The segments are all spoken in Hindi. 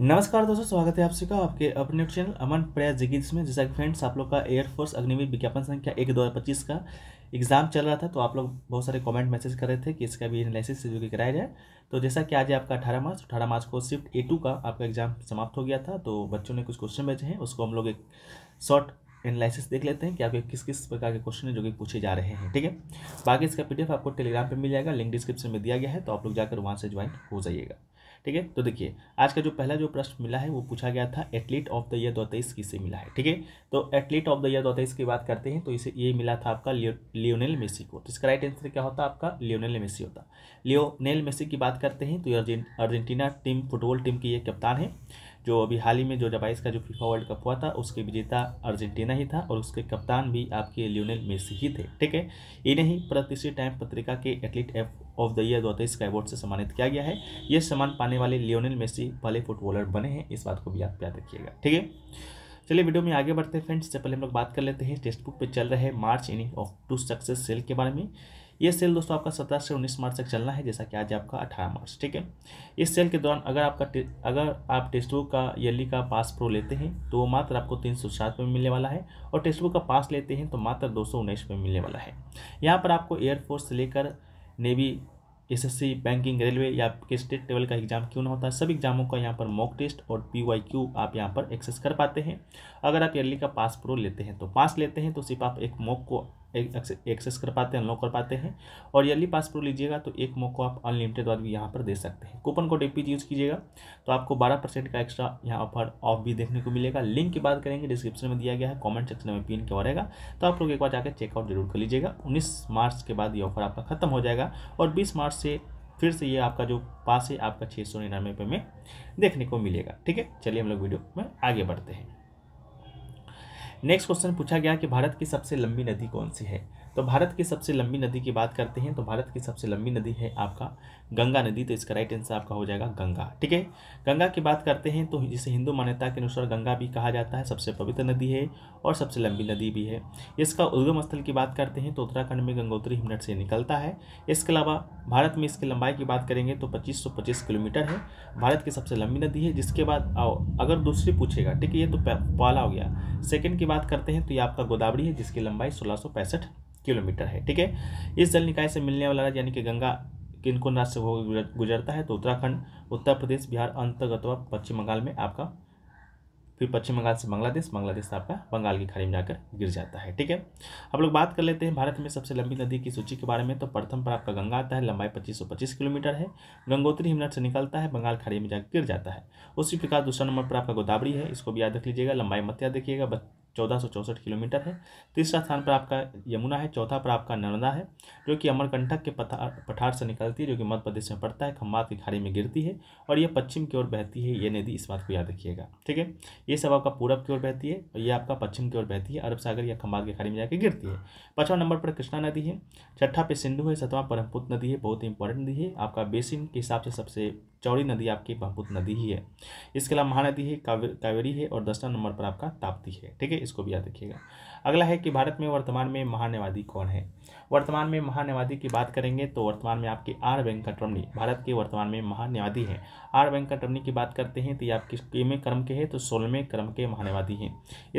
नमस्कार दोस्तों स्वागत है आप सबका आपके अपने चैनल अमन प्रयास जिगिज में जैसा कि फ्रेंड्स आप लोग का एयरफोर्स अग्निवीर विज्ञापन संख्या एक दो हज़ार पच्चीस का एग्जाम चल रहा था तो आप लोग बहुत सारे कमेंट मैसेज कर रहे थे कि इसका भी एनालिसिस जो कि कराया जाए तो जैसा कि आज है आपका अठारह मार्च अठारह मार्च को शिफ्ट ए टू का आपका एग्जाम समाप्त हो गया था तो बच्चों ने कुछ क्वेश्चन भेजे हैं उसको हम लोग एक शॉर्ट एनालिसिस देख लेते हैं कि आपके किस किस प्रकार के क्वेश्चन है जो कि पूछे जा रहे हैं ठीक है बाकी इसका पी आपको टेलीग्राम पर मिल जाएगा लिंक डिस्क्रिप्शन में दिया गया है तो आप लोग जाकर वहाँ से ज्वाइन हो जाइएगा ठीक है तो देखिए आज का जो पहला जो प्रश्न मिला है वो पूछा गया था एथलीट ऑफ द ईयर दो तेईस किसे मिला है ठीक है तो एथलीट ऑफ द ईयर दो तेईस की बात करते हैं तो इसे ये मिला था आपका लियोनेल मेसी को तो इसका राइट आंसर क्या होता आपका लियोनेल मेसी होता लियोनेल मेसी की बात करते हैं तो अर्जेंटीना टीम फुटबॉल टीम की ये कप्तान है जो अभी हाल ही में जो बाईस का जो फीफा वर्ल्ड कप हुआ था उसके विजेता अर्जेंटीना ही था और उसके कप्तान भी आपके लियोनेल मेसी ही थे ठीक है इन्हें प्रतिष्ठित टाइम पत्रिका के एथलीट एफ ऑफ द ईयर दो का अवार्ड से सम्मानित किया गया है ये सम्मान पाने वाले लियोनेल मेसी पहले फुटबॉलर बने हैं इस बात को भी आप याद रखिएगा ठीक है चलिए वीडियो में आगे बढ़ते हैं फ्रेंड्स से पहले हम लोग बात कर लेते हैं टेक्स्ट बुक पर चल रहे march inning of to success सेल के बारे में ये सेल दोस्तों आपका सत्रह से उन्नीस मार्च तक चलना है जैसा कि आज आपका अठारह मार्च ठीक है इस सेल के दौरान अगर आपका अगर आप टेस्ट बुक का ईयरली का पास प्रो लेते हैं तो वो मात्र आपको तीन सौ सात में मिलने वाला है और टेस्ट बुक का पास लेते हैं तो मात्र दो सौ उन्नीस में मिलने वाला है यहाँ पर आपको एयरफोर्स से लेकर नेवी सी बैंकिंग रेलवे या आपके स्टेट लेवल का एग्जाम क्यों ना होता है सब एग्जामों का यहाँ पर मॉक टेस्ट और पी वाई क्यू आप यहाँ पर एक्सेस कर पाते हैं अगर आप ईयरली का पास प्रो लेते हैं तो पास लेते हैं तो सिर्फ आप एक मॉक को एक्सेस कर पाते हैं अनलॉक कर पाते हैं और ईयरली पास प्रो लीजिएगा तो एक मोको को आप अनलिमिटेड बाद भी यहाँ पर दे सकते हैं कूपन कोड एपीज यूज़ कीजिएगा तो आपको बारह परसेंट का एक्स्ट्रा यहाँ ऑफर ऑफ भी देखने को मिलेगा लिंक की बात करेंगे डिस्क्रिप्शन में दिया गया है कॉमेंट सेक्शन में पिन क्या रहेगा तो आप लोग एक बार जाकर चेकआउट जरूर कर लीजिएगा उन्नीस मार्च के बाद ये ऑफर आपका खत्म हो जाएगा और बीस मार्च से फिर से ये आपका जो पास है आपका छः सौ निन्यानवे में देखने को मिलेगा ठीक है चलिए हम लोग वीडियो में आगे बढ़ते हैं नेक्स्ट क्वेश्चन पूछा गया कि भारत की सबसे लंबी नदी कौन सी है तो भारत की सबसे लंबी नदी की बात करते हैं तो भारत की सबसे लंबी नदी है आपका गंगा नदी तो इसका राइट आंसर आपका हो जाएगा गंगा ठीक है गंगा की बात करते हैं तो जिसे हिंदू मान्यता के अनुसार गंगा भी कहा जाता है सबसे पवित्र नदी है और सबसे लंबी नदी भी है इसका उद्गम स्थल की बात करते हैं तो उत्तराखंड में गंगोत्री हिमनट से निकलता है इसके अलावा भारत में इसकी लंबाई की बात करेंगे तो पच्चीस सौ पच्चीस किलोमीटर है भारत की सबसे लंबी नदी है जिसके बाद अगर दूसरी पूछेगा ठीक है ये तो पाला हो गया सेकेंड की बात करते हैं तो ये आपका गोदावरी है जिसकी लंबाई सोलह किलोमीटर है ठीक है इस जल निकाय से मिलने वाला राज्य यानी कि गंगा किनको राज्य से होकर गुजरता है तो उत्तराखंड उत्तर प्रदेश बिहार अंतर्गत व पश्चिम बंगाल में आपका फिर पश्चिम बंगाल से बांग्लादेश बांग्लादेश आपका बंगाल की खाड़ी में जाकर गिर जाता है ठीक है अब लोग बात कर लेते हैं भारत में सबसे लंबी नदी की सूची के बारे में तो प्रथम पर आपका गंगा आता है लंबाई 2525 किलोमीटर है गंगोत्री हिमनट से निकलता है बंगाल खाड़ी में जाकर गिर जाता है उसी प्रकार दूसरा नंबर पर आपका गोदावरी है इसको भी याद रख लीजिएगा लंबाई मत याद देखिएगा चौदह किलोमीटर है तीसरा स्थान पर आपका यमुना है चौथा पर आपका नर्मदा है जो कि अमरकंठक के पठार पठार से निकलती है जो कि मध्य प्रदेश में पड़ता है खम्बात की खाड़ी में गिरती है और यह पश्चिम की ओर बहती है ये नदी इस बात को याद रखिएगा ठीक है ये सब आपका पूरब की ओर बहती है और ये आपका पश्चिम की ओर बहती है अरब सागर या खम्बात की खाड़ी में जाकर गिरती है पाँचवा नंबर पर कृष्णा नदी है छठा पे सिंधु है सतवा ब्रह्मपुत्र नदी है बहुत ही इंपॉर्टेंट नदी है आपका बेसिन के हिसाब से सबसे चौड़ी नदी आपकी ब्रह्मपुत्र नदी ही है इसके अलावा महानदी है कावेरी है और दसवा नंबर पर आपका ताप्ती है ठीक है इसको भी याद रखिएगा अगला है कि भारत में वर्तमान में महान्यवादी कौन है वर्तमान में महान्यवादी की बात करेंगे तो वर्तमान में आपके आर वेंकटरमनी भारत के वर्तमान में महान्यवादी हैं आर वेंकटरमनी की बात करते हैं तो ये आपके किसमें क्रम के हैं तो सोलहवें क्रम के महान्यवादी हैं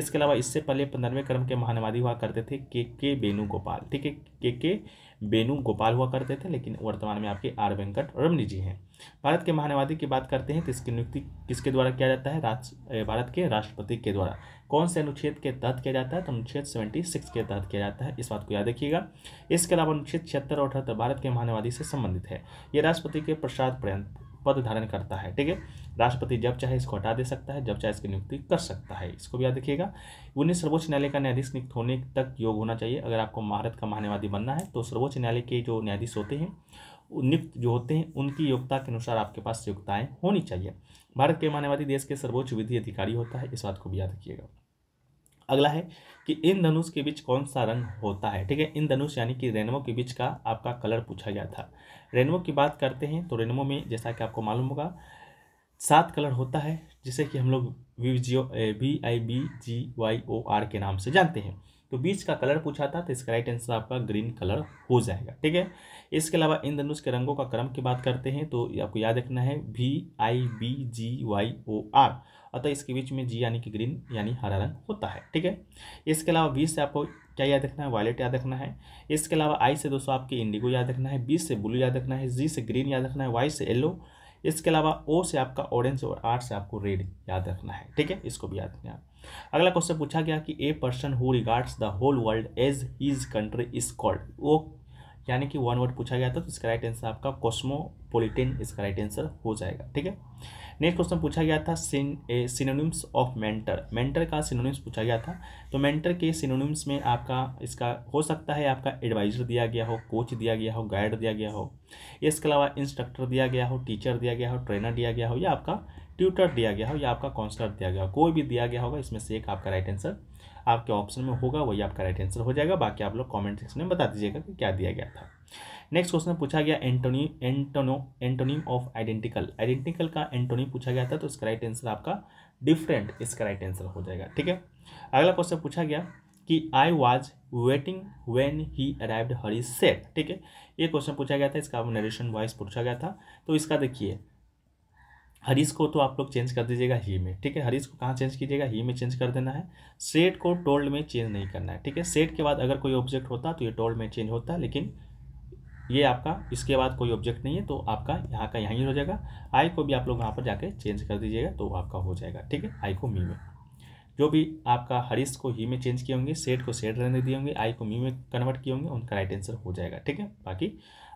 इसके अलावा इससे पहले पंद्रहवें क्रम के महान्यवादी हुआ करते थे के के वेणुगोपाल ठीक है के के वेणु गोपाल हुआ करते थे लेकिन वर्तमान में आपके आर वेंकट रमनी जी हैं भारत के महानवादी की बात करते हैं तो इसकी नियुक्ति किसके द्वारा किया जाता है राष्ट्र भारत के राष्ट्रपति के द्वारा कौन से अनुच्छेद के तहत किया जाता है तो अनुच्छेद सेवेंटी सिक्स के तहत किया जाता है इस बात को याद रखिएगा इसके अलावा अनुच्छेद छिहत्तर और अठहत्तर भारत के महानवादी से संबंधित है ये राष्ट्रपति के प्रसाद पर्यंत पद धारण करता है ठीक है राष्ट्रपति जब चाहे इसको हटा दे सकता है जब चाहे इसकी नियुक्ति कर सकता है इसको भी याद रखिएगा उन्हें सर्वोच्च न्यायालय का न्यायाधीश नियुक्त होने तक योग होना चाहिए अगर आपको भारत का महान्यायवादी बनना है तो सर्वोच्च न्यायालय के जो न्यायाधीश होते हैं नियुक्त जो होते हैं उनकी योग्यता के अनुसार आपके पास योग्यताएँ होनी चाहिए भारत के मान्यवादी देश के सर्वोच्च विधि अधिकारी होता है इस बात को भी याद रखिएगा अगला है कि इन धनुष के बीच कौन सा रंग होता है ठीक है इन धनुष यानी कि रेनमो के बीच का आपका कलर पूछा गया था रेनमो की बात करते हैं तो रेनमो में जैसा कि आपको मालूम होगा सात कलर होता है जिसे कि हम लोग V G O V I B G Y O R के नाम से जानते हैं तो बीच का कलर पूछा था तो इसका राइट आंसर आपका ग्रीन कलर हो जाएगा ठीक है इसके अलावा इन धनुष के रंगों का क्रम की बात करते हैं तो आपको याद रखना है V I B G Y O R अतः इसके बीच में जी यानी कि ग्रीन यानी हरा रंग होता है ठीक है इसके अलावा बी से आपको क्या याद रखना है वायलेट याद रखना है इसके अलावा आई से दोस्तों आपके इंडिगो याद रखना है बी से ब्लू याद रखना है जी से ग्रीन याद रखना है वाई से येलो इसके अलावा ओ से आपका ऑरेंज और आर से आपको रेड याद रखना है ठीक है इसको भी याद रखना है अगला क्वेश्चन पूछा गया कि a person who regards the whole world as his country is called वो यानी कि वन वर्ड पूछा गया था तो इसका राइट आंसर आपका कॉस्मोपोलिटन इसका राइट आंसर हो जाएगा ठीक है नेक्स्ट क्वेश्चन पूछा गया था सिनोनिम्स ऑफ मेंटर मेंटर का सिनोनिम्स पूछा गया था तो मेंटर के सिनोनिम्स में आपका इसका हो सकता है आपका एडवाइजर दिया गया हो कोच दिया गया हो गाइड दिया गया हो इसके अलावा इंस्ट्रक्टर दिया गया हो टीचर दिया गया हो ट्रेनर दिया गया हो या आपका ट्यूटर दिया गया हो या आपका काउंसलर दिया गया हो कोई भी दिया गया होगा इसमें से एक आपका राइट आंसर आपके ऑप्शन में होगा वही आपका राइट आंसर हो जाएगा बाकी आप लोग कॉमेंट सेक्शन में बता दीजिएगा कि क्या दिया गया था नेक्स्ट क्वेश्चन पूछा गया antonym antonym antonym of identical identical का एंटोनी पूछा गया था तो इसका राइट आंसर आपका डिफरेंट इसका राइट आंसर हो जाएगा ठीक है अगला क्वेश्चन पूछा गया कि I was waiting when he arrived हरी सेट ठीक है ये क्वेश्चन पूछा गया था इसका नरेशन वॉइस पूछा गया था तो इसका देखिए हरीश को तो आप लोग चेंज कर दीजिएगा ही में ठीक है हरीश को कहाँ चेंज कीजिएगा ही में चेंज कर देना है सेट को टोल्ड में चेंज नहीं करना है ठीक है सेट के बाद अगर कोई ऑब्जेक्ट होता तो ये टोल्ड में चेंज होता लेकिन ये आपका इसके बाद कोई ऑब्जेक्ट नहीं है तो आपका यहाँ का यहीं हो जाएगा आई को भी आप लोग वहाँ पर जाके चेंज कर दीजिएगा तो आपका हो जाएगा ठीक है आई को मी में जो भी आपका हरीश को ही में चेंज किए होंगे सेट को सेट रहने दिए होंगे आई को मी में कन्वर्ट किए होंगे उनका राइट आंसर हो जाएगा ठीक है बाकी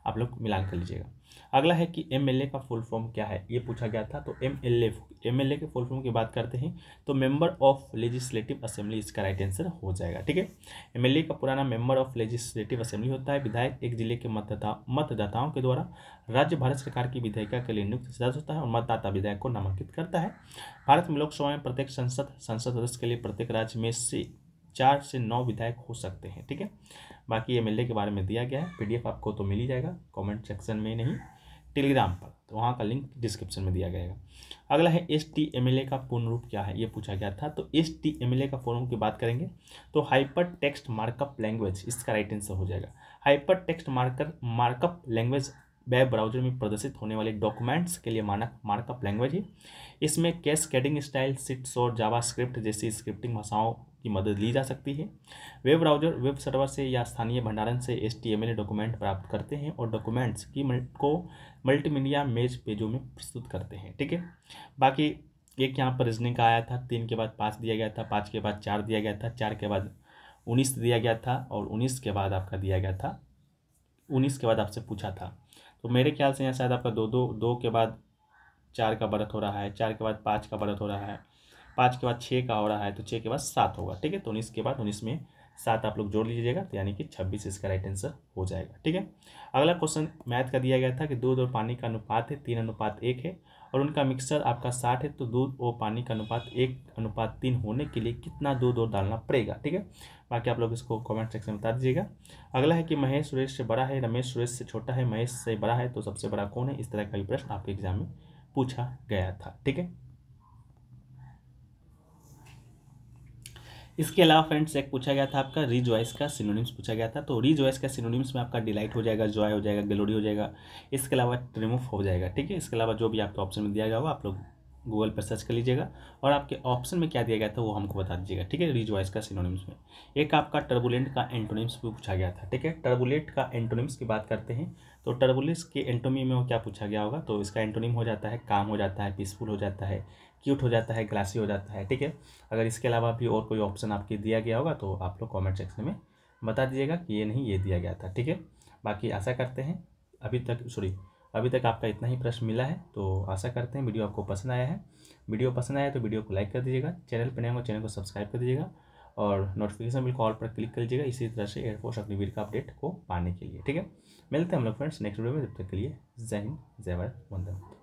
आप लोग मिलान कर लीजिएगा अगला है कि एम का फुल फॉर्म क्या है ये पूछा गया था तो एम एल के फुल फॉर्म की बात करते हैं तो मेंबर ऑफ लेजिस्लेटिव असेंबली इसका राइट आंसर हो जाएगा ठीक है एम का पुराना मेंबर ऑफ लेजिस्लेटिव असेंबली होता है विधायक एक जिले के मतदाता मतदाताओं के द्वारा राज्य भारत सरकार की विधायिका के लिए नियुक्त सदस्य होता है और मतदाता विधायक को नामांकित करता है भारत में लोकसभा में प्रत्येक संसद संसद सदस्य के लिए प्रत्येक राज्य में से चार से नौ विधायक हो सकते हैं ठीक है बाकी एम के बारे में दिया गया है पी आपको तो मिल ही जाएगा कॉमेंट सेक्शन में नहीं टेलीग्राम पर तो वहाँ का लिंक डिस्क्रिप्शन में दिया गया अगला है S T M L A का पूर्ण रूप क्या है ये पूछा गया था तो S T M L A का फोरम की बात करेंगे तो हाइपर टेक्स्ट मार्कअप लैंग्वेज इसका राइट आंसर हो जाएगा hypertext marker markup language web browser में प्रदर्शित होने वाले डॉक्यूमेंट्स के लिए मानक मार्कअप लैंग्वेज है इसमें कैश कैडिंग स्टाइल सिट्स और जावा स्क्रिप्ट जैसी स्क्रिप्टिंग भाषाओं की मदद ली जा सकती है वेब ब्राउजर वेब सर्वर से या स्थानीय भंडारण से एस डॉक्यूमेंट प्राप्त करते हैं और डॉक्यूमेंट्स की मल, को मल्टीमीडिया मेज पेजों में प्रस्तुत करते हैं ठीक है बाकी एक यहाँ पर रीजनिंग का आया था तीन के बाद पाँच दिया गया था पाँच के बाद चार दिया गया था चार के बाद उन्नीस दिया गया था और उन्नीस के बाद आपका दिया गया था उन्नीस के बाद आपसे पूछा था तो मेरे ख्याल से यहाँ शायद आपका दो दो दो के बाद चार का बढ़त हो रहा है चार के बाद पाँच का बढ़त हो रहा है पाँच के बाद छः का हो रहा है तो छः के बाद सात होगा ठीक है तो उन्नीस के बाद उन्नीस में सात आप लोग जोड़ लीजिएगा तो यानी कि छब्बीस इसका राइट आंसर हो जाएगा ठीक है अगला क्वेश्चन मैथ का दिया गया था कि दूध और पानी का अनुपात है तीन अनुपात एक है और उनका मिक्सर आपका साठ है तो दूध और पानी का अनुपात एक अनुपात तीन होने के लिए कितना दूध और डालना पड़ेगा ठीक है बाकी आप लोग इसको कमेंट सेक्शन में बता दीजिएगा अगला है कि महेश सुरेश से बड़ा है रमेश सुरेश से छोटा है महेश से बड़ा है तो सबसे बड़ा कौन है इस तरह का भी प्रश्न आपके एग्जाम में पूछा गया था ठीक है इसके अलावा फ्रेंड्स एक पूछा गया था आपका रिजॉइस का सिनोनिम्स पूछा गया था तो रिजॉइस का सिनोनिम्स में आपका डिलाइट हो जाएगा जॉय हो जाएगा ग्लोरी हो जाएगा इसके अलावा रिमूव हो जाएगा ठीक है इसके अलावा जो भी आपको ऑप्शन में दिया गया वो आप लोग गूगल पर सर्च कर लीजिएगा और आपके ऑप्शन में क्या दिया गया था वो हमको बता दीजिएगा ठीक है रिजॉइस का सिनोनिम्स में एक आपका टर्बुलेंट का एंटोनिम्स भी पूछा गया था ठीक है टर्बुलेंट का एंटोनिम्स की बात करते हैं तो टर्बुलिस के एंटोमी में क्या पूछा गया होगा तो इसका एंटोनिम हो जाता है काम हो जाता है पीसफुल हो जाता है क्यूट हो जाता है ग्लासी हो जाता है ठीक है अगर इसके अलावा भी और कोई ऑप्शन आपके दिया गया होगा तो आप लोग कॉमेंट सेक्शन में बता दीजिएगा कि ये नहीं ये दिया गया था ठीक है बाकी आशा करते हैं अभी तक सॉरी अभी तक आपका इतना ही प्रश्न मिला है तो आशा करते हैं वीडियो आपको पसंद आया है वीडियो पसंद आया तो वीडियो को लाइक कर दीजिएगा चैनल पर नए हो चैनल को सब्सक्राइब कर दीजिएगा और नोटिफिकेशन बिल कॉल पर क्लिक कर लीजिएगा इसी तरह से एयरफोर्स अग्निवीर का अपडेट को पाने के लिए ठीक है मिलते हैं हम लोग फ्रेंड्स नेक्स्ट वीडियो में जब तक के लिए जय हिंद जय भारत वंदन